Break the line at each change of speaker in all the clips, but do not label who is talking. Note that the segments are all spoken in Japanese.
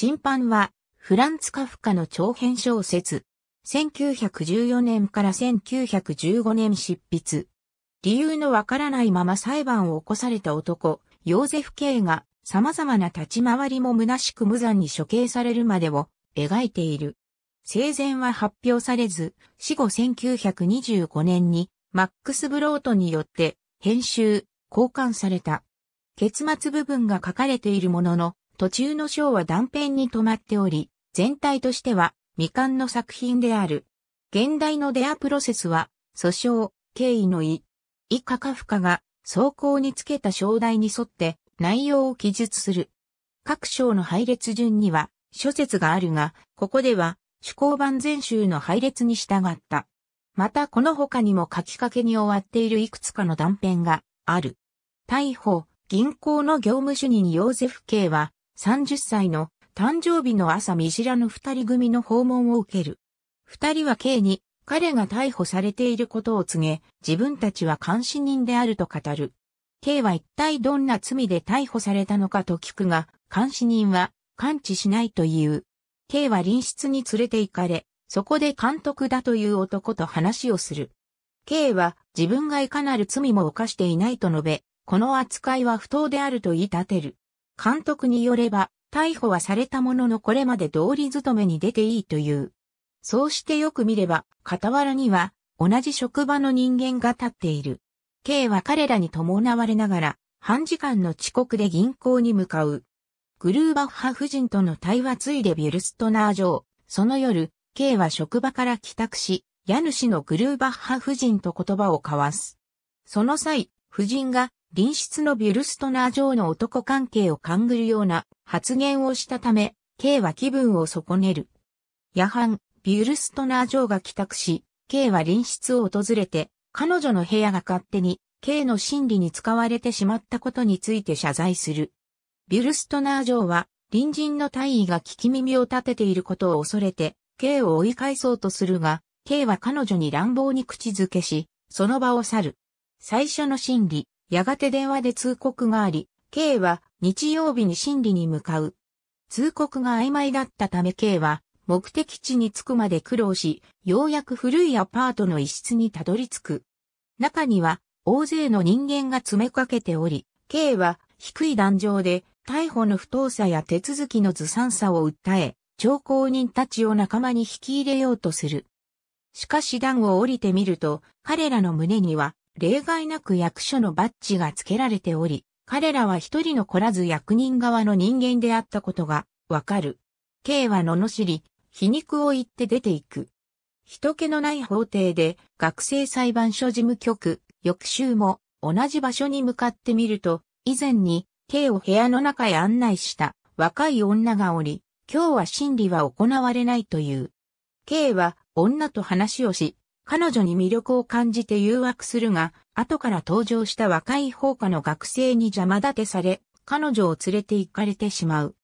審判は、フランツ・カフカの長編小説。1914年から1915年執筆。理由のわからないまま裁判を起こされた男、ヨーゼフ・ケイが様々な立ち回りも虚しく無残に処刑されるまでを描いている。生前は発表されず、死後1925年にマックス・ブロートによって編集、交換された。結末部分が書かれているものの、途中の章は断片に止まっており、全体としては未完の作品である。現代のデアプロセスは、訴訟、経緯の意、以下カフカが、走行につけた章題に沿って内容を記述する。各章の配列順には諸説があるが、ここでは主向版全集の配列に従った。またこの他にも書きかけに終わっているいくつかの断片がある。逮捕、銀行の業務主任ヨーゼフ K は、30歳の誕生日の朝見知らぬ二人組の訪問を受ける。二人は K に彼が逮捕されていることを告げ、自分たちは監視人であると語る。K は一体どんな罪で逮捕されたのかと聞くが、監視人は感知しないという。K は臨室に連れて行かれ、そこで監督だという男と話をする。K は自分がいかなる罪も犯していないと述べ、この扱いは不当であると言い立てる。監督によれば、逮捕はされたもののこれまで通り勤めに出ていいという。そうしてよく見れば、傍らには同じ職場の人間が立っている。K は彼らに伴われながら、半時間の遅刻で銀行に向かう。グルーバッハ夫人との対話ついでビュルストナー城。その夜、K は職場から帰宅し、家主のグルーバッハ夫人と言葉を交わす。その際、夫人が隣室のビュルストナー上の男関係を勘ぐるような発言をしたため、K は気分を損ねる。夜半、ビュルストナー上が帰宅し、K は隣室を訪れて、彼女の部屋が勝手に K の心理に使われてしまったことについて謝罪する。ビュルストナー上は、隣人の大尉が聞き耳を立てていることを恐れて、K を追い返そうとするが、K は彼女に乱暴に口づけし、その場を去る。最初の心理、やがて電話で通告があり、K は日曜日に審理に向かう。通告が曖昧だったため K は目的地に着くまで苦労し、ようやく古いアパートの一室にたどり着く。中には大勢の人間が詰めかけており、K は低い壇上で逮捕の不当さや手続きのずさんさを訴え、徴公人たちを仲間に引き入れようとする。しかし段を降りてみると、彼らの胸には例外なく役所のバッジが付けられており、彼らは一人の残らず役人側の人間であったことがわかる。K は罵り、皮肉を言って出ていく。人気のない法廷で学生裁判所事務局、翌週も同じ場所に向かってみると、以前に K を部屋の中へ案内した若い女がおり、今日は審理は行われないという。K は女と話をし、彼女に魅力を感じて誘惑するが、後から登場した若い放課の学生に邪魔立てされ、彼女を連れて行かれてしまう。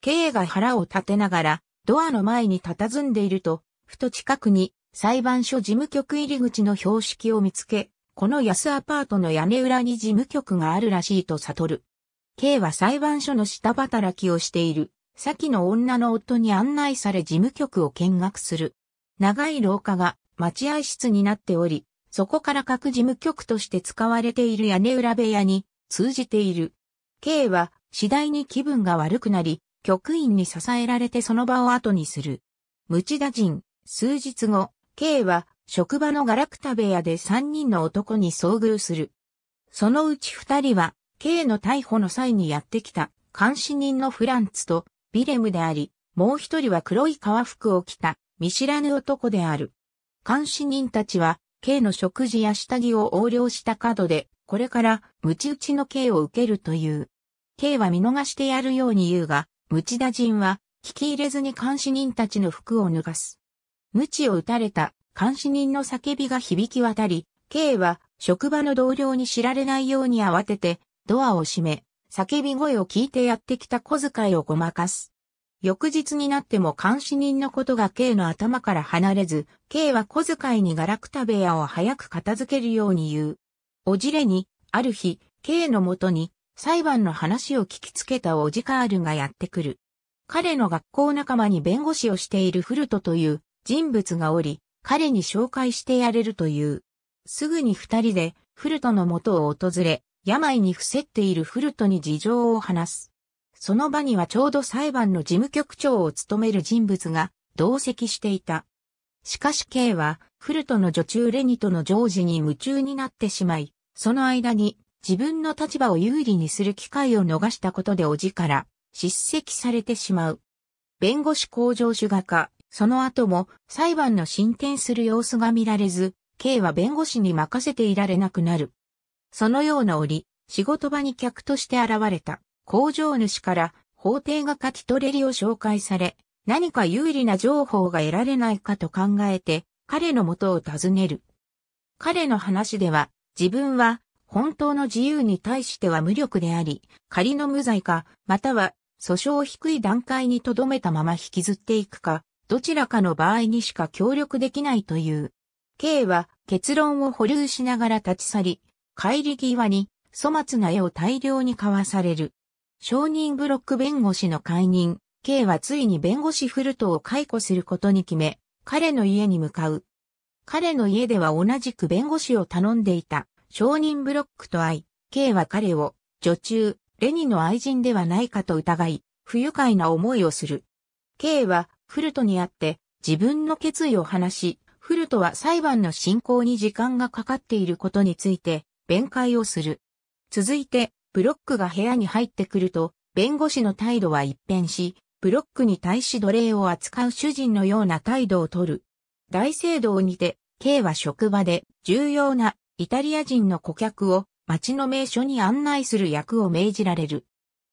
K が腹を立てながら、ドアの前に佇んでいると、ふと近くに裁判所事務局入り口の標識を見つけ、この安アパートの屋根裏に事務局があるらしいと悟る。K は裁判所の下働きをしている、先の女の夫に案内され事務局を見学する。長い廊下が待合室になっており、そこから各事務局として使われている屋根裏部屋に通じている。K は次第に気分が悪くなり、局員に支えられてその場を後にする。無知打人、数日後、K は職場のガラクタ部屋で3人の男に遭遇する。そのうち2人は、K の逮捕の際にやってきた監視人のフランツとビレムであり、もう1人は黒い革服を着た見知らぬ男である。監視人たちは、K の食事や下着を横領した角で、これから、ムチ打ちの刑を受けるという。K は見逃してやるように言うが、ムチダ人は、聞き入れずに監視人たちの服を脱がす。無知を打たれた監視人の叫びが響き渡り、K は職場の同僚に知られないように慌ててドアを閉め、叫び声を聞いてやってきた小遣いをごまかす。翌日になっても監視人のことが K の頭から離れず、K は小遣いにガラクタ部屋を早く片付けるように言う。おじれに、ある日、K のもとに、裁判の話を聞きつけたおじカールがやってくる。彼の学校仲間に弁護士をしているフルトという人物がおり、彼に紹介してやれるという。すぐに二人でフルトの元を訪れ、病に伏せっているフルトに事情を話す。その場にはちょうど裁判の事務局長を務める人物が同席していた。しかし K は、フルトの女中レニとの常時に夢中になってしまい、その間に自分の立場を有利にする機会を逃したことでおじから叱責されてしまう。弁護士向上主画家、その後も裁判の進展する様子が見られず、K は弁護士に任せていられなくなる。そのような折、仕事場に客として現れた。工場主から法廷が書き取れりを紹介され、何か有利な情報が得られないかと考えて、彼の元を訪ねる。彼の話では、自分は本当の自由に対しては無力であり、仮の無罪か、または訴訟を低い段階に留めたまま引きずっていくか、どちらかの場合にしか協力できないという。K は結論を保留しながら立ち去り、帰り際に粗末な絵を大量に買わされる。証人ブロック弁護士の解任、K はついに弁護士フルトを解雇することに決め、彼の家に向かう。彼の家では同じく弁護士を頼んでいた、証人ブロックと会い、K は彼を、女中、レニの愛人ではないかと疑い、不愉快な思いをする。K は、フルトに会って、自分の決意を話し、フルトは裁判の進行に時間がかかっていることについて、弁解をする。続いて、ブロックが部屋に入ってくると、弁護士の態度は一変し、ブロックに対し奴隷を扱う主人のような態度をとる。大聖堂にて、K は職場で重要なイタリア人の顧客を町の名所に案内する役を命じられる。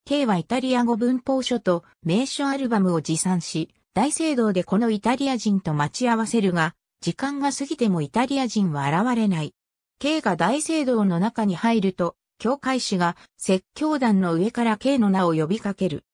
K はイタリア語文法書と名所アルバムを持参し、大聖堂でこのイタリア人と待ち合わせるが、時間が過ぎてもイタリア人は現れない。K が大聖堂の中に入ると、教会士が説教団の上から K の名を呼びかける。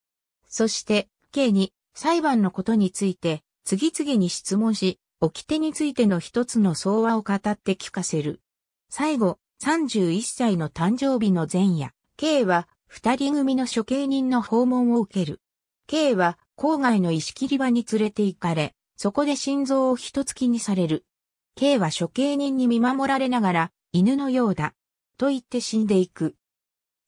そして、K に裁判のことについて次々に質問し、掟についての一つの相話を語って聞かせる。最後、31歳の誕生日の前夜、K は二人組の処刑人の訪問を受ける。K は郊外の石切り場に連れて行かれ、そこで心臓を一突きにされる。K は処刑人に見守られながら、犬のようだ。と言って死んでいく。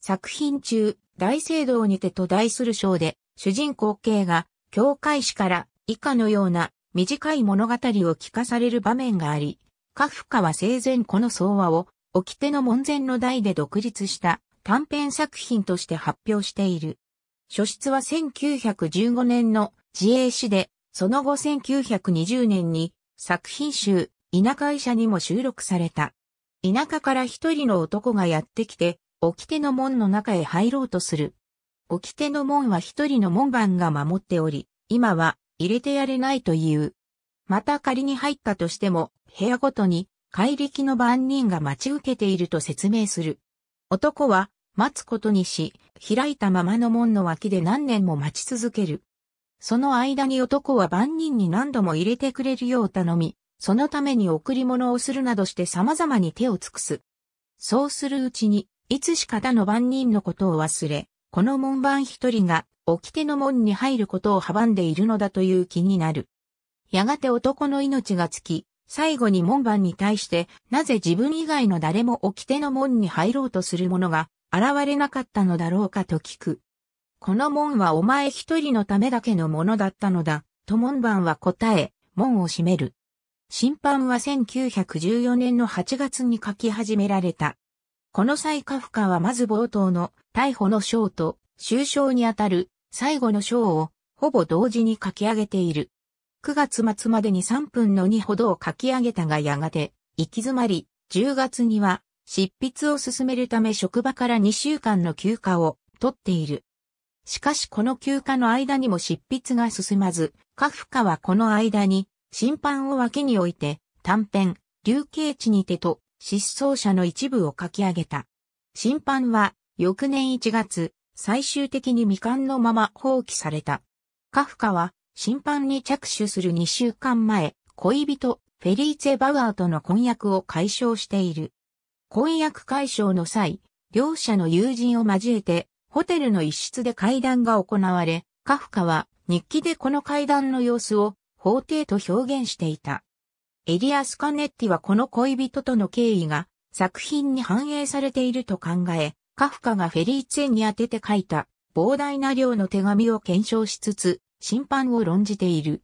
作品中、大聖堂にてと題する章で、主人公系が、教会史から以下のような短い物語を聞かされる場面があり、カフカは生前この相話を、掟の門前の代で独立した短編作品として発表している。書出は1915年の自衛誌で、その後1920年に作品集、田舎医者にも収録された。田舎から一人の男がやってきて、掟の門の中へ入ろうとする。掟の門は一人の門番が守っており、今は入れてやれないという。また仮に入ったとしても、部屋ごとに怪力の番人が待ち受けていると説明する。男は待つことにし、開いたままの門の脇で何年も待ち続ける。その間に男は番人に何度も入れてくれるよう頼み、そのために贈り物をするなどして様々に手を尽くす。そうするうちに、いつしか他の番人のことを忘れ、この門番一人が、掟の門に入ることを阻んでいるのだという気になる。やがて男の命がつき、最後に門番に対して、なぜ自分以外の誰も掟の門に入ろうとする者が現れなかったのだろうかと聞く。この門はお前一人のためだけのものだったのだ、と門番は答え、門を閉める。審判は1914年の8月に書き始められた。この際カフカはまず冒頭の逮捕の章と終章にあたる最後の章をほぼ同時に書き上げている。9月末までに3分の2ほどを書き上げたがやがて行き詰まり、10月には執筆を進めるため職場から2週間の休暇を取っている。しかしこの休暇の間にも執筆が進まず、カフカはこの間に審判を脇に置いて、短編、流刑地にてと、失踪者の一部を書き上げた。審判は、翌年1月、最終的に未完のまま放棄された。カフカは、審判に着手する2週間前、恋人、フェリーツェ・バウアーとの婚約を解消している。婚約解消の際、両者の友人を交えて、ホテルの一室で会談が行われ、カフカは日記でこの会談の様子を法廷と表現していた。エリアス・カネッティはこの恋人との経緯が作品に反映されていると考え、カフカがフェリーツェンに宛てて書いた膨大な量の手紙を検証しつつ、審判を論じている。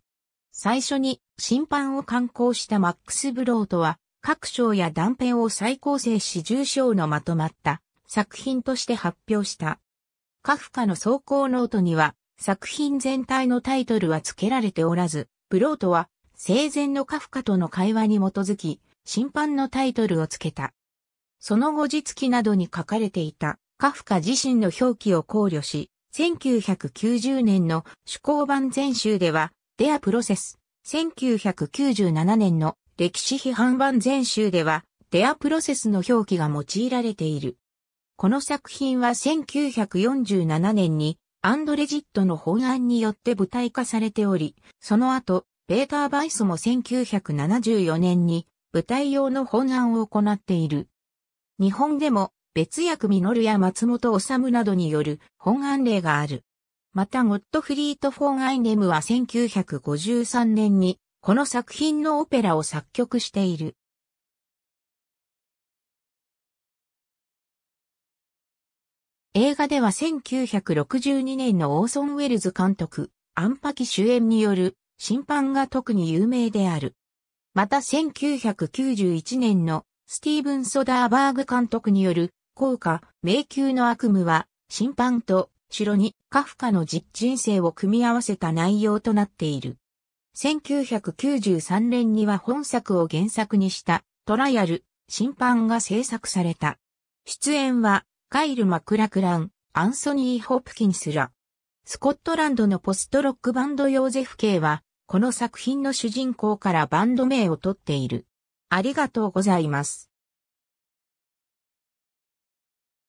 最初に審判を刊行したマックス・ブロートは、各章や断片を再構成し重章のまとまった作品として発表した。カフカの走行ノートには作品全体のタイトルは付けられておらず、ブロートは生前のカフカとの会話に基づき、審判のタイトルを付けた。その後日記などに書かれていたカフカ自身の表記を考慮し、1990年の趣向版全集では、デアプロセス、1997年の歴史批判版全集では、デアプロセスの表記が用いられている。この作品は1947年にアンドレジットの法案によって舞台化されており、その後、ペーター・バイスも1974年に舞台用の本案を行っている。日本でも別役ミノルや松本治などによる本案例がある。またゴットフリート・フォン・アイネムは1953年にこの作品のオペラを作曲している。映画では1962年のオーソン・ウェルズ監督、アンパキ主演による審判が特に有名である。また1991年のスティーブン・ソダーバーグ監督による効果、迷宮の悪夢は審判と城にカフカの人生を組み合わせた内容となっている。1993年には本作を原作にしたトライアル、審判が制作された。出演はカイル・マクラクラン、アンソニー・ホプキンスら。スコットランドのポストロックバンドヨーゼフ・系は、この作品の主人公からバンド名を取っている。ありがとうございます。